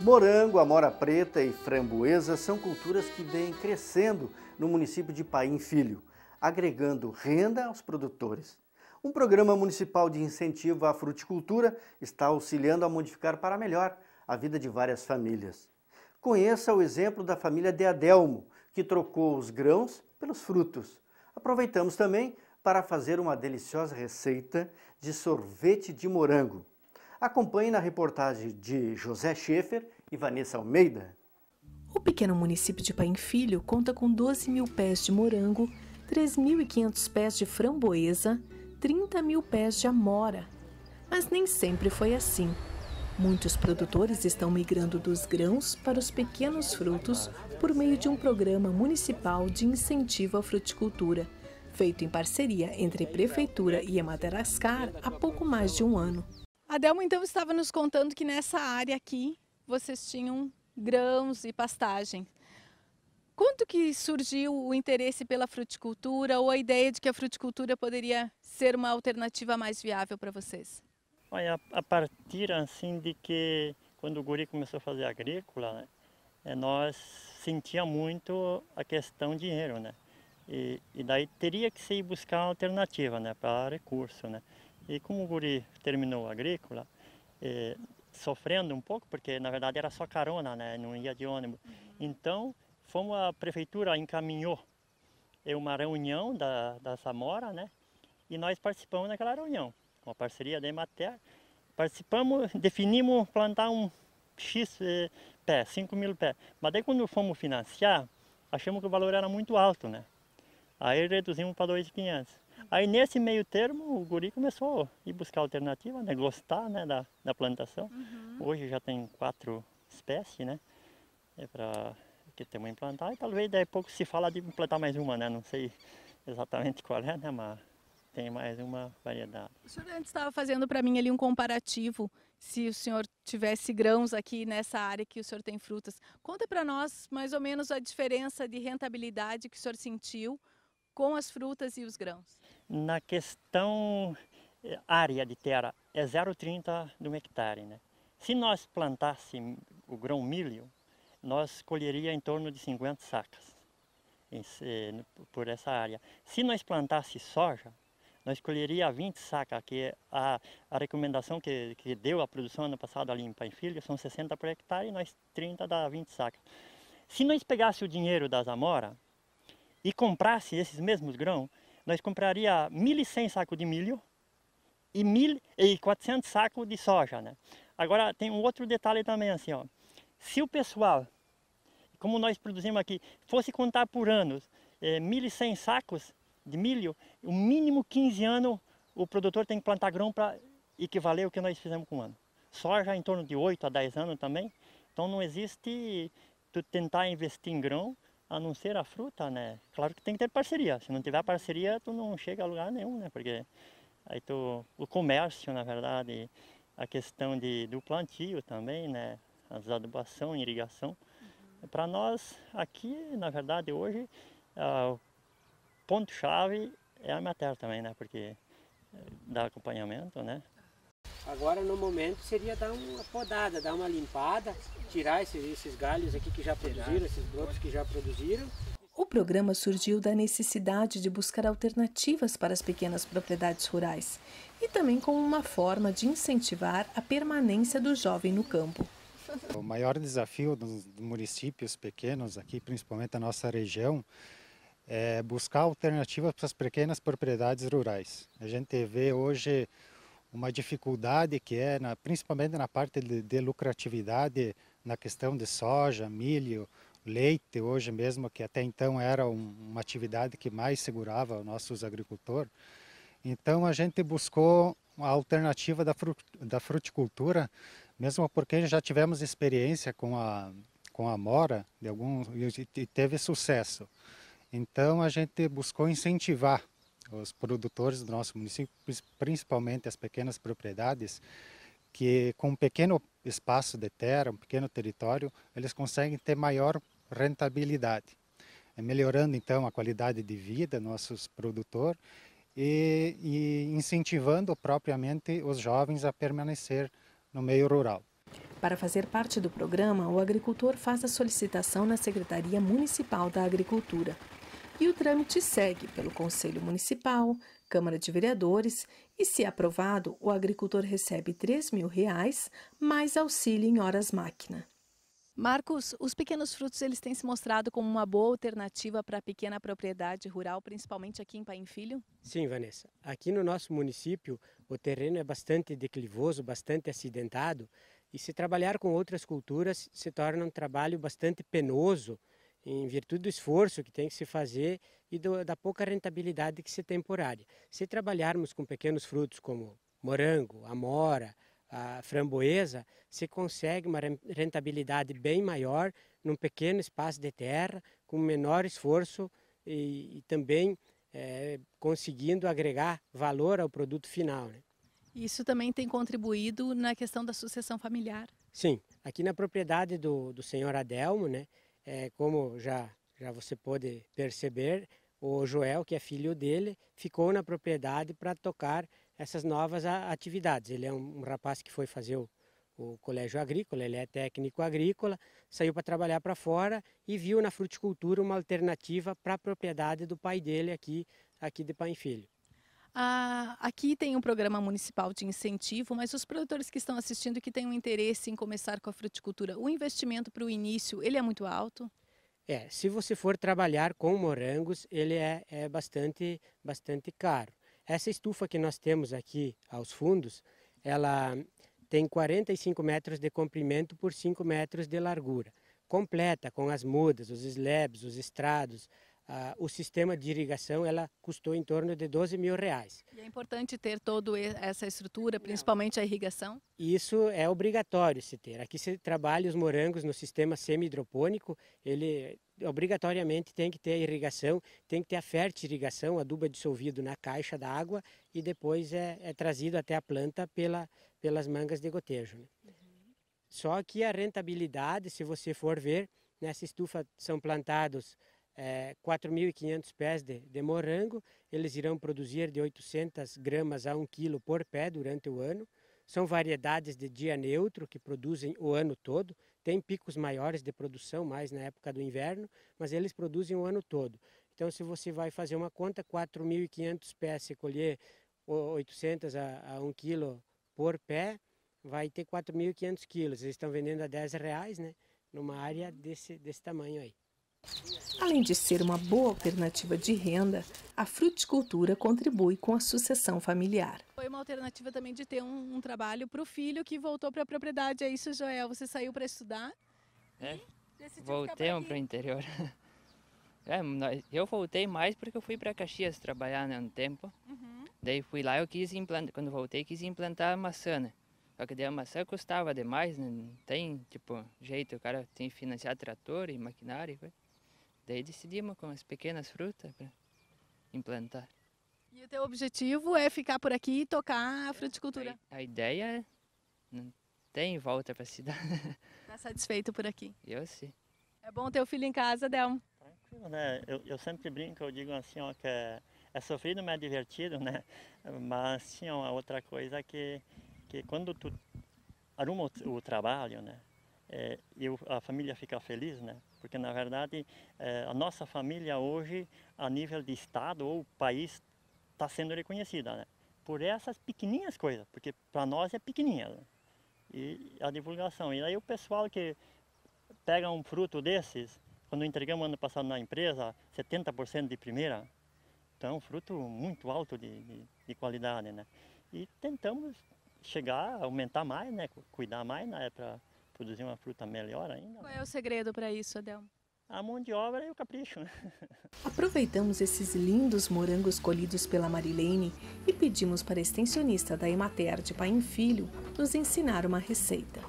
Morango, amora preta e framboesa são culturas que vêm crescendo no município de Paim Filho, agregando renda aos produtores. Um programa municipal de incentivo à fruticultura está auxiliando a modificar para melhor a vida de várias famílias. Conheça o exemplo da família de Adelmo, que trocou os grãos pelos frutos. Aproveitamos também para fazer uma deliciosa receita de sorvete de morango. Acompanhe na reportagem de José Schaefer e Vanessa Almeida. O pequeno município de Paim Filho conta com 12 mil pés de morango, 3.500 pés de framboesa, 30 mil pés de amora. Mas nem sempre foi assim. Muitos produtores estão migrando dos grãos para os pequenos frutos por meio de um programa municipal de incentivo à fruticultura, feito em parceria entre Prefeitura e Ematerascar há pouco mais de um ano. A Delma então estava nos contando que nessa área aqui vocês tinham grãos e pastagem. Quando que surgiu o interesse pela fruticultura ou a ideia de que a fruticultura poderia ser uma alternativa mais viável para vocês? Olha, a partir assim de que quando o guri começou a fazer agrícola, né, eh, nós sentia muito a questão dinheiro, né? E, e daí teria que se buscar uma alternativa, né, para recurso, né? E como o guri terminou a agrícola, eh, sofrendo um pouco, porque na verdade era só carona, né? não ia de ônibus. Uhum. Então, fomos a prefeitura encaminhou eh, uma reunião da, da Samora, né? E nós participamos daquela reunião, com a parceria da Emater. Participamos, definimos plantar um X eh, pé, 5 mil pé. Mas daí quando fomos financiar, achamos que o valor era muito alto, né? Aí reduzimos para 2,500. Aí nesse meio termo o guri começou a ir buscar alternativa, né? Gostar né? Da, da plantação. Uhum. Hoje já tem quatro espécies, né? É para que temos implantar e talvez daí a pouco se fala de implantar mais uma, né? Não sei exatamente qual é, né? Mas tem mais uma variedade. O senhor antes estava fazendo para mim ali um comparativo, se o senhor tivesse grãos aqui nessa área que o senhor tem frutas. Conta para nós mais ou menos a diferença de rentabilidade que o senhor sentiu com as frutas e os grãos. Na questão eh, área de terra, é 0,30 de um hectare. Né? Se nós plantássemos o grão milho, nós colheria em torno de 50 sacas por essa área. Se nós plantasse soja, nós colheria 20 sacas, que é a, a recomendação que, que deu a produção ano passado ali em Filho são 60 por hectare e nós 30 dá 20 sacas. Se nós pegasse o dinheiro das zamora e comprasse esses mesmos grãos, nós compraria 1.100 sacos de milho e, 1.400 sacos de soja, né? Agora tem um outro detalhe também assim, ó. Se o pessoal, como nós produzimos aqui, fosse contar por anos é, eh, 1.100 sacos de milho, o mínimo 15 anos o produtor tem que plantar grão para equivaler o que nós fizemos com um ano. Soja em torno de 8 a 10 anos também. Então não existe tu tentar investir em grão a não ser a fruta, né? Claro que tem que ter parceria. Se não tiver parceria, tu não chega a lugar nenhum, né? Porque aí tu, o comércio, na verdade, a questão de, do plantio também, né? As adubação, irrigação. Uhum. Para nós aqui, na verdade, hoje, o ponto chave é a minha terra também, né? Porque eh, dá acompanhamento, né? Agora no momento seria dar uma podada, dar uma limpada, tirar esses, esses galhos aqui que já produziram, esses brotos que já produziram. O programa surgiu da necessidade de buscar alternativas para as pequenas propriedades rurais e também como uma forma de incentivar a permanência do jovem no campo. O maior desafio dos municípios pequenos aqui, principalmente da nossa região, é buscar alternativas para as pequenas propriedades rurais. A gente vê hoje uma dificuldade que é, na, principalmente na parte de, de, lucratividade, na questão de soja, milho, leite, hoje mesmo, que até então era um, uma atividade que mais segurava os nossos agricultores. Então a gente buscou a alternativa da, frut, da fruticultura, mesmo porque já tivemos experiência com a, com a mora de algum, e teve sucesso. Então a gente buscou incentivar os produtores do nosso município, principalmente as pequenas propriedades, que com um pequeno espaço de terra, um pequeno território, eles conseguem ter maior rentabilidade, eh, melhorando então a qualidade de vida nossos produtores e, e incentivando propriamente os jovens a permanecer no meio rural. Para fazer parte do programa, o agricultor faz a solicitação na Secretaria Municipal da Agricultura e o trâmite segue pelo Conselho Municipal, Câmara de Vereadores e, se aprovado, o agricultor recebe R$ mil reais, mais auxílio em horas máquina. Marcos, os pequenos frutos eles têm se mostrado como uma boa alternativa para a pequena propriedade rural, principalmente aqui em Paim Filho? Sim, Vanessa. Aqui no nosso município, o terreno é bastante declivoso, bastante acidentado, e se trabalhar com outras culturas se torna um trabalho bastante penoso em virtude do esforço que tem que se fazer e do, da pouca rentabilidade que se tem por área. Se trabalharmos com pequenos frutos como morango, amora, a framboesa, se consegue uma rentabilidade bem maior num pequeno espaço de terra, com menor esforço e, e também é, conseguindo agregar valor ao produto final. Né? Isso também tem contribuído na questão da sucessão familiar? Sim, aqui na propriedade do, do senhor Adelmo, né, é, como já, já você pode perceber, o Joel, que é filho dele, ficou na propriedade para tocar essas novas atividades. Ele é um, um rapaz que foi fazer o, o colégio agrícola, ele é técnico agrícola, saiu para trabalhar para fora e viu na fruticultura uma alternativa para a propriedade do pai dele aqui, aqui de pai e filho. Ah, aqui tem um programa municipal de incentivo, mas os produtores que estão assistindo que têm um interesse em começar com a fruticultura, o investimento para o início, ele é muito alto? É, se você for trabalhar com morangos, ele é, é bastante, bastante caro. Essa estufa que nós temos aqui aos fundos, ela tem 45 metros de comprimento por 5 metros de largura. Completa com as mudas, os slabs, os estrados, ah, o sistema de irrigação ela custou em torno de 12 mil reais. E é importante ter toda essa estrutura, principalmente a irrigação? Isso é obrigatório se ter. Aqui se trabalha os morangos no sistema semi-hidropônico, ele obrigatoriamente tem que ter a irrigação, tem que ter a irrigação adubo dissolvido na caixa da água e depois é, é trazido até a planta pela, pelas mangas de gotejo. Né? Uhum. Só que a rentabilidade, se você for ver, nessa né, estufa são plantados é, eh, 4.500 pés de, de, morango. Eles irão produzir de 800 gramas a 1 quilo por pé durante o ano. São variedades de dia neutro que produzem o ano todo. Tem picos maiores de produção, mais na época do inverno, mas eles produzem o ano todo. Então, se você vai fazer uma conta, 4.500 pés, se colher 800 a, a 1 quilo por pé, vai ter 4.500 quilos. Eles estão vendendo a 10 reais, né? Numa área uhum. desse, desse tamanho aí. Além de ser uma boa alternativa de renda, a fruticultura contribui com a sucessão familiar. Foi uma alternativa também de ter um, um trabalho para o filho que voltou para a propriedade. É isso, Joel? Você saiu para estudar? É. Voltei para o interior. É, eu voltei mais porque eu fui para Caxias trabalhar né, um tempo. Uhum. Daí fui lá, eu quis implantar, quando voltei, quis implantar maçã, né? Só que daí a maçã custava demais, né? Não tem, tipo, jeito, o cara tem que financiar trator e maquinário e coisa. Daí decidimos com as pequenas frutas para implantar. E o teu objetivo é ficar por aqui e tocar a é, fruticultura? A, a ideia é... não tem volta para a cidade. Está satisfeito por aqui? Eu sim. É bom ter o filho em casa, Delmo? Tranquilo, né? Eu, eu sempre brinco, eu digo assim, ó, que é, é sofrido, mas é divertido, né? Mas tinha uma outra coisa é que, que quando tu arruma o, o trabalho, né? é, eu, a família fica feliz, né? Porque na verdade é, a nossa família hoje, a nível de estado ou país, está sendo reconhecida, né? Por essas pequeninhas coisas, porque para nós é pequenininha. Né? E a divulgação. E aí o pessoal que pega um fruto desses, quando entregamos ano passado na empresa, 70% de primeira, então é um fruto muito alto de, de, de qualidade, né? E tentamos chegar, aumentar mais, né? Cuidar mais, né? Para produzir uma fruta melhor ainda. Qual é o segredo para isso, Adelmo? a mão de obra e o capricho. Né? Aproveitamos esses lindos morangos colhidos pela Marilene e pedimos para a extensionista da Emater de Pai e Filho nos ensinar uma receita.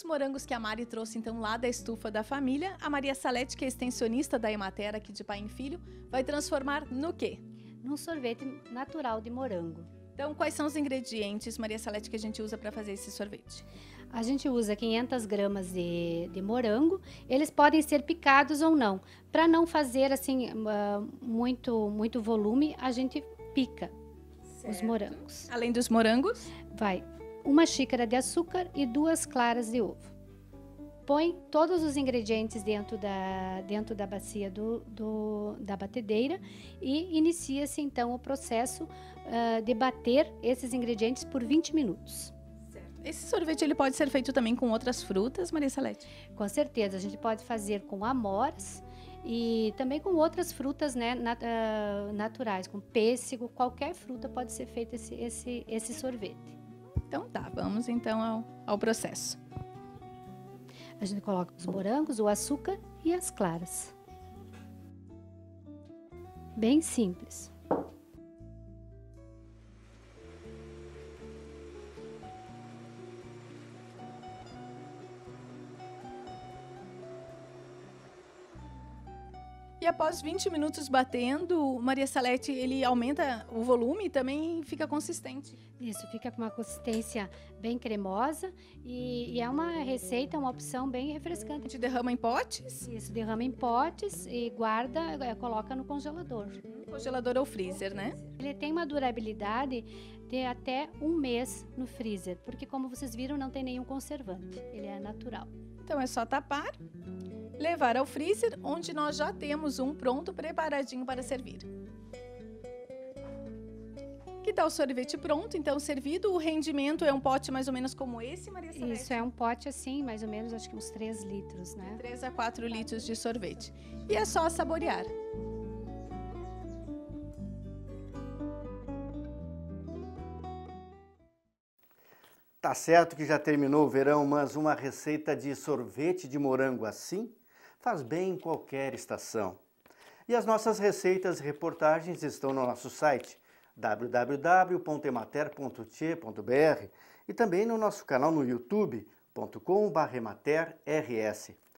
dos morangos que a Mari trouxe então lá da estufa da família, a Maria Salete, que é extensionista da Emater aqui de Pai em Filho, vai transformar no quê? Num sorvete natural de morango. Então, quais são os ingredientes, Maria Salete, que a gente usa para fazer esse sorvete? A gente usa 500 gramas de, de morango. Eles podem ser picados ou não. Para não fazer assim ah, muito muito volume, a gente pica certo. os morangos. Além dos morangos, vai uma xícara de açúcar e duas claras de ovo. Põe todos os ingredientes dentro da, dentro da bacia do, do da batedeira e inicia-se então o processo uh, de bater esses ingredientes por 20 minutos. Esse sorvete ele pode ser feito também com outras frutas, Maria Salete? Com certeza, a gente pode fazer com amores e também com outras frutas né, nat ah, naturais, com pêssego, qualquer fruta pode ser feito esse, esse, esse sorvete. Então tá, vamos então ao, ao processo. A gente coloca os morangos, o açúcar e as claras. Bem simples. após 20 minutos batendo, Maria Salete, ele aumenta o volume e também fica consistente. Isso, fica com uma consistência bem cremosa e, e é uma receita, uma opção bem refrescante. A gente derrama em potes? Isso, derrama em potes e guarda, eh, coloca no congelador. Hum, congelador ou freezer, né? Ele tem uma durabilidade de até um mês no freezer, porque como vocês viram, não tem nenhum conservante, ele é natural. Então é só tapar levar ao freezer, onde nós já temos um pronto preparadinho para servir. Que tal o sorvete pronto, então servido? O rendimento é um pote mais ou menos como esse, Maria Celeste? Isso, é um pote assim, mais ou menos, acho que uns 3 litros, né? 3 a 4 litros de sorvete. E é só saborear. Tá certo que já terminou o verão, mas uma receita de sorvete de morango assim faz bem em qualquer estação. E as nossas receitas e reportagens estão no nosso site www.emater.tche.br e também no nosso canal no youtube.com.br